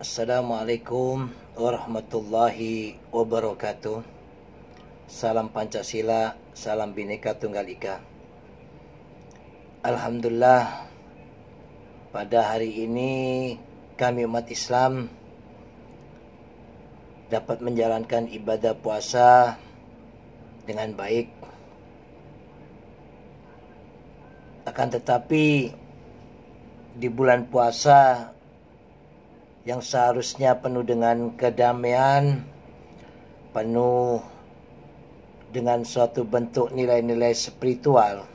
Assalamualaikum warahmatullahi wabarakatuh Salam Pancasila, salam Bhinneka Tunggal Ika Alhamdulillah Pada hari ini kami umat Islam Dapat menjalankan ibadah puasa dengan baik Akan tetapi di bulan puasa yang seharusnya penuh dengan kedamaian, penuh dengan suatu bentuk nilai-nilai spiritual.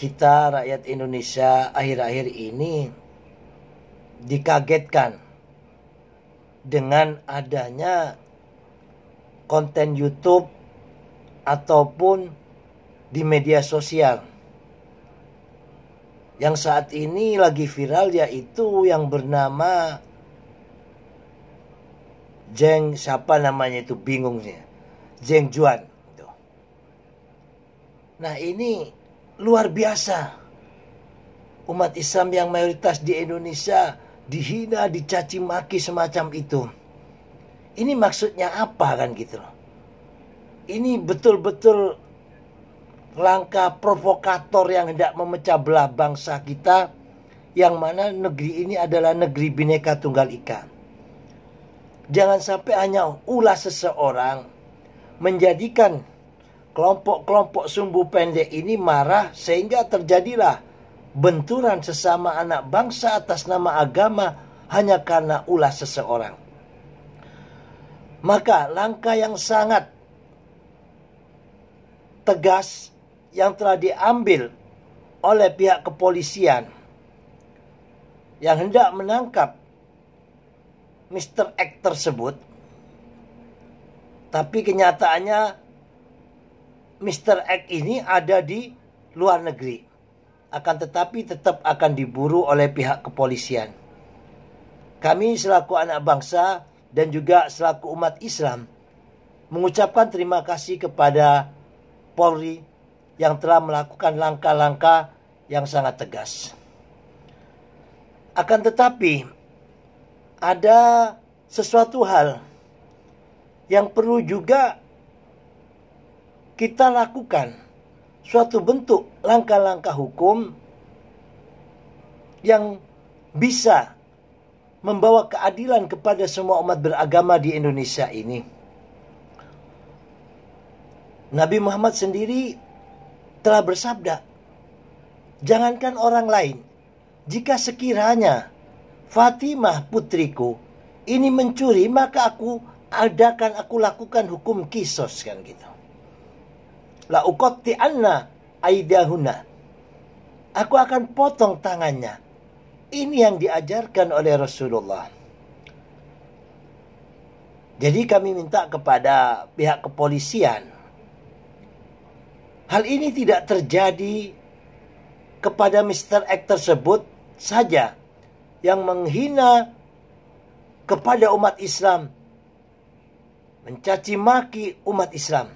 Kita rakyat Indonesia akhir-akhir ini dikagetkan dengan adanya konten YouTube ataupun di media sosial yang saat ini lagi viral yaitu yang bernama Jeng siapa namanya itu bingungnya Jeng Juan Nah ini luar biasa umat Islam yang mayoritas di Indonesia dihina, dicaci maki semacam itu. Ini maksudnya apa kan gitu Ini betul-betul langkah provokator yang hendak memecah belah bangsa kita yang mana negeri ini adalah negeri bineka tunggal ika. Jangan sampai hanya ulah seseorang menjadikan kelompok-kelompok sumbu pendek ini marah sehingga terjadilah benturan sesama anak bangsa atas nama agama hanya karena ulah seseorang. Maka langkah yang sangat tegas yang telah diambil oleh pihak kepolisian yang hendak menangkap Mr. X tersebut tapi kenyataannya Mr. X ini ada di luar negeri akan tetapi tetap akan diburu oleh pihak kepolisian kami selaku anak bangsa dan juga selaku umat Islam mengucapkan terima kasih kepada Polri yang telah melakukan langkah-langkah yang sangat tegas. Akan tetapi, ada sesuatu hal yang perlu juga kita lakukan suatu bentuk langkah-langkah hukum yang bisa membawa keadilan kepada semua umat beragama di Indonesia ini. Nabi Muhammad sendiri telah bersabda, "Jangankan orang lain, jika sekiranya Fatimah putriku ini mencuri, maka aku adakan aku lakukan hukum kisos kan gitu." La ukoti anna aidahuna. Aku akan potong tangannya. Ini yang diajarkan oleh Rasulullah. Jadi kami minta kepada pihak kepolisian Hal ini tidak terjadi kepada Mr. X tersebut saja yang menghina kepada umat Islam, mencaci maki umat Islam.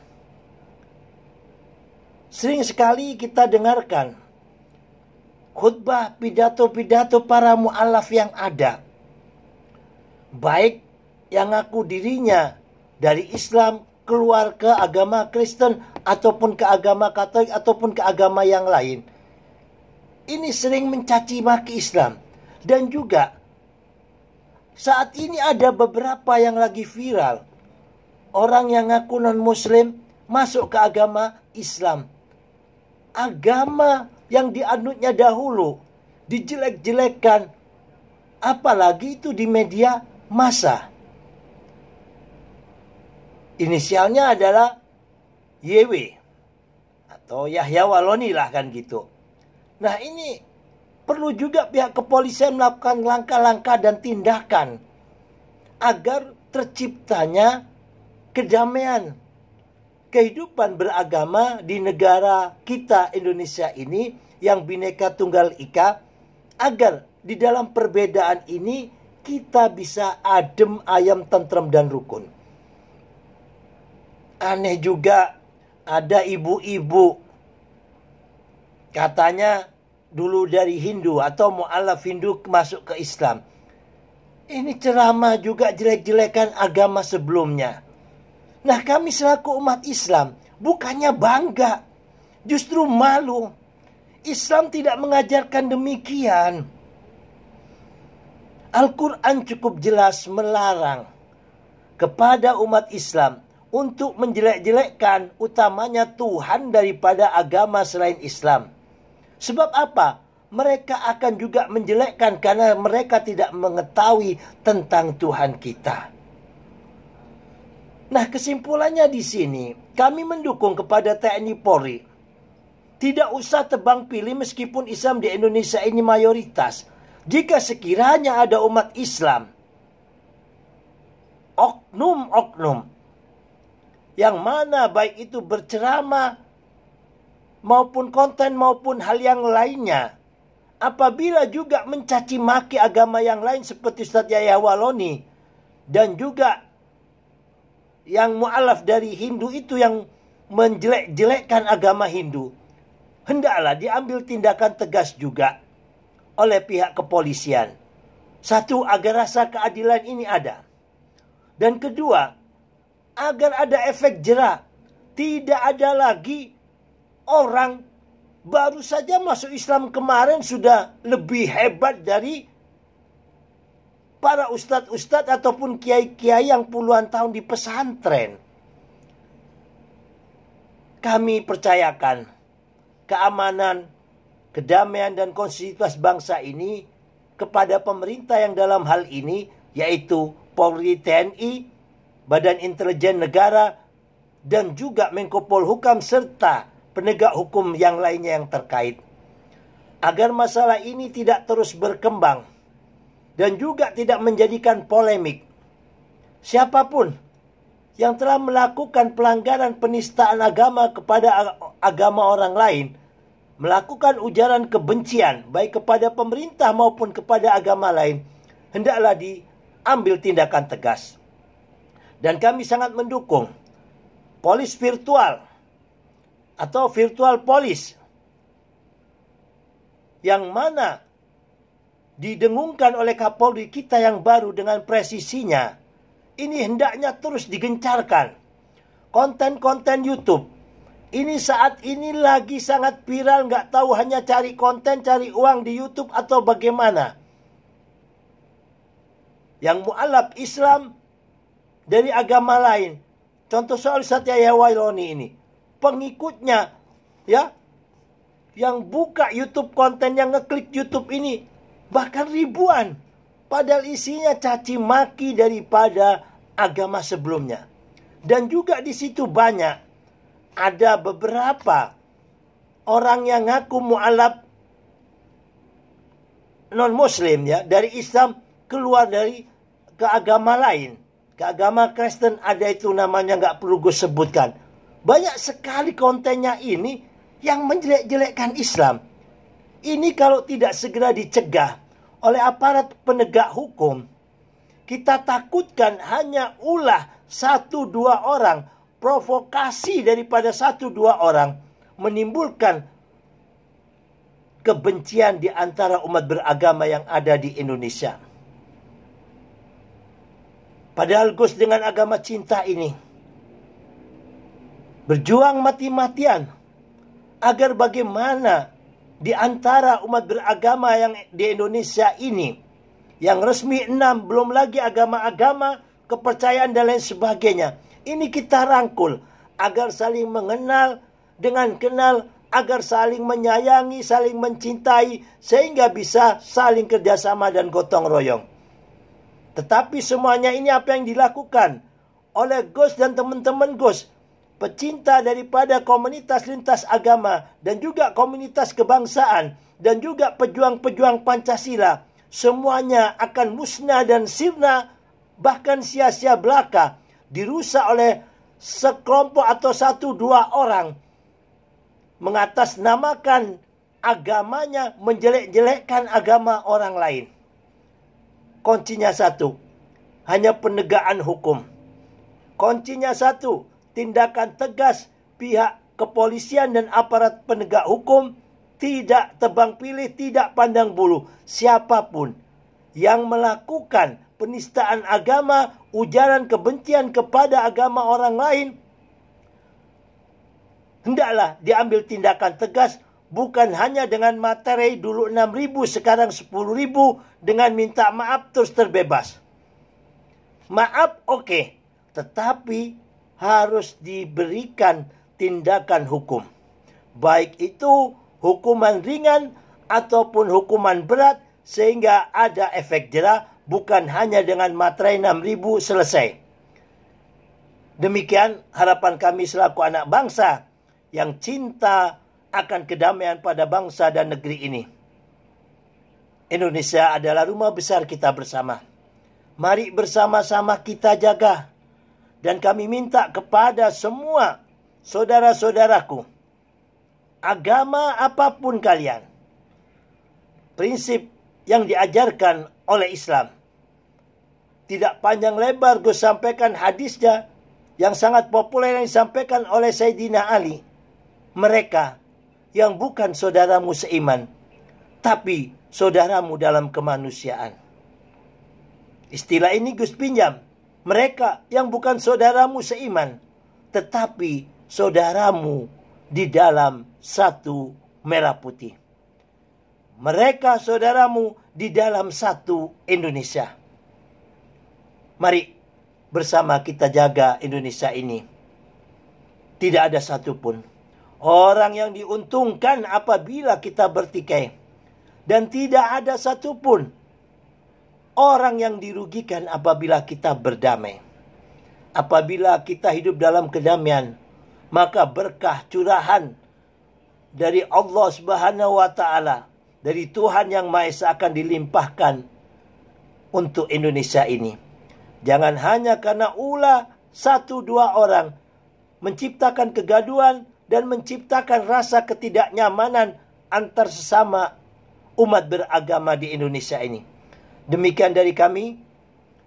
Sering sekali kita dengarkan khutbah pidato-pidato para mu'alaf yang ada. Baik yang aku dirinya dari Islam keluar ke agama Kristen ataupun ke agama Katolik ataupun ke agama yang lain ini sering mencaci maki Islam dan juga saat ini ada beberapa yang lagi viral orang yang ngaku non muslim masuk ke agama Islam agama yang dianutnya dahulu dijelek-jelekan apalagi itu di media massa inisialnya adalah YW atau Yahya Waloni lah kan gitu. Nah ini perlu juga pihak kepolisian melakukan langkah-langkah dan tindakan agar terciptanya kedamaian kehidupan beragama di negara kita Indonesia ini yang bineka tunggal ika agar di dalam perbedaan ini kita bisa adem ayam tentrem dan rukun. Aneh juga ada ibu-ibu katanya dulu dari Hindu atau mualaf Hindu masuk ke Islam. Ini ceramah juga jelek-jelekan agama sebelumnya. Nah kami selaku umat Islam bukannya bangga, justru malu. Islam tidak mengajarkan demikian. Al-Quran cukup jelas melarang kepada umat Islam untuk menjelek-jelekkan utamanya Tuhan daripada agama selain Islam. Sebab apa? Mereka akan juga menjelekkan karena mereka tidak mengetahui tentang Tuhan kita. Nah, kesimpulannya di sini, kami mendukung kepada TNI Polri. Tidak usah tebang pilih meskipun Islam di Indonesia ini mayoritas. Jika sekiranya ada umat Islam, oknum-oknum yang mana baik itu berceramah maupun konten maupun hal yang lainnya apabila juga mencaci maki agama yang lain seperti Ustaz Yahya Waloni dan juga yang mualaf dari Hindu itu yang menjelek-jelekkan agama Hindu hendaklah diambil tindakan tegas juga oleh pihak kepolisian. Satu, agar rasa keadilan ini ada. Dan kedua, agar ada efek jerah. Tidak ada lagi orang baru saja masuk Islam kemarin sudah lebih hebat dari para ustadz-ustadz ataupun kiai-kiai yang puluhan tahun di pesantren. Kami percayakan keamanan, kedamaian dan konstitusi bangsa ini kepada pemerintah yang dalam hal ini yaitu Polri TNI Badan Intelijen Negara, dan juga Menko Polhukam serta penegak hukum yang lainnya yang terkait. Agar masalah ini tidak terus berkembang dan juga tidak menjadikan polemik. Siapapun yang telah melakukan pelanggaran penistaan agama kepada agama orang lain, melakukan ujaran kebencian baik kepada pemerintah maupun kepada agama lain, hendaklah diambil tindakan tegas. Dan kami sangat mendukung polis virtual atau virtual polis yang mana didengungkan oleh Kapolri kita yang baru dengan presisinya. Ini hendaknya terus digencarkan. Konten-konten YouTube. Ini saat ini lagi sangat viral, nggak tahu hanya cari konten, cari uang di YouTube atau bagaimana. Yang mualaf Islam dari agama lain. Contoh soal Satya Yawailoni ini. Pengikutnya ya yang buka YouTube konten yang ngeklik YouTube ini bahkan ribuan padahal isinya caci maki daripada agama sebelumnya. Dan juga di situ banyak ada beberapa orang yang ngaku mualaf non muslim ya dari Islam keluar dari keagama lain Agama Kristen ada itu namanya nggak perlu gue sebutkan. Banyak sekali kontennya ini yang menjelek-jelekkan Islam. Ini kalau tidak segera dicegah oleh aparat penegak hukum, kita takutkan hanya ulah satu dua orang, provokasi daripada satu dua orang menimbulkan kebencian di antara umat beragama yang ada di Indonesia. Padahal Gus dengan agama cinta ini berjuang mati-matian agar bagaimana di antara umat beragama yang di Indonesia ini yang resmi enam belum lagi agama-agama kepercayaan dan lain sebagainya ini kita rangkul agar saling mengenal dengan kenal agar saling menyayangi, saling mencintai, sehingga bisa saling kerjasama dan gotong royong. Tetapi semuanya ini apa yang dilakukan oleh Gus dan teman-teman Gus, pecinta daripada komunitas lintas agama dan juga komunitas kebangsaan dan juga pejuang-pejuang Pancasila. Semuanya akan musnah dan sirna bahkan sia-sia belaka dirusak oleh sekelompok atau satu dua orang mengatasnamakan agamanya menjelek-jelekkan agama orang lain kuncinya satu, hanya penegakan hukum. Kuncinya satu, tindakan tegas pihak kepolisian dan aparat penegak hukum tidak tebang pilih, tidak pandang bulu. Siapapun yang melakukan penistaan agama, ujaran kebencian kepada agama orang lain, hendaklah diambil tindakan tegas bukan hanya dengan materai dulu 6.000 sekarang 10.000 dengan minta maaf terus terbebas. Maaf oke, okay. tetapi harus diberikan tindakan hukum. Baik itu hukuman ringan ataupun hukuman berat sehingga ada efek jerah bukan hanya dengan materai 6.000 selesai. Demikian harapan kami selaku anak bangsa yang cinta akan kedamaian pada bangsa dan negeri ini. Indonesia adalah rumah besar kita bersama. Mari bersama-sama kita jaga. Dan kami minta kepada semua saudara-saudaraku, agama apapun kalian, prinsip yang diajarkan oleh Islam. Tidak panjang lebar gue sampaikan hadisnya yang sangat populer yang disampaikan oleh Sayyidina Ali. Mereka yang bukan saudaramu seiman, tapi saudaramu dalam kemanusiaan. Istilah ini Gus pinjam. Mereka yang bukan saudaramu seiman, tetapi saudaramu di dalam satu merah putih. Mereka saudaramu di dalam satu Indonesia. Mari bersama kita jaga Indonesia ini. Tidak ada satupun Orang yang diuntungkan apabila kita bertikai. Dan tidak ada satupun orang yang dirugikan apabila kita berdamai. Apabila kita hidup dalam kedamaian, maka berkah curahan dari Allah Subhanahu wa taala, dari Tuhan yang Maha Esa akan dilimpahkan untuk Indonesia ini. Jangan hanya karena ulah satu dua orang menciptakan kegaduan dan menciptakan rasa ketidaknyamanan antar sesama umat beragama di Indonesia ini. Demikian dari kami,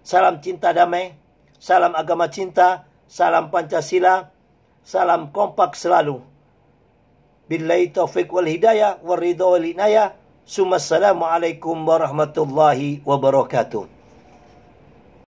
salam cinta damai, salam agama cinta, salam Pancasila, salam kompak selalu. Billahi taufiq wal hidayah, wal ridha wal inayah. Assalamualaikum warahmatullahi wabarakatuh.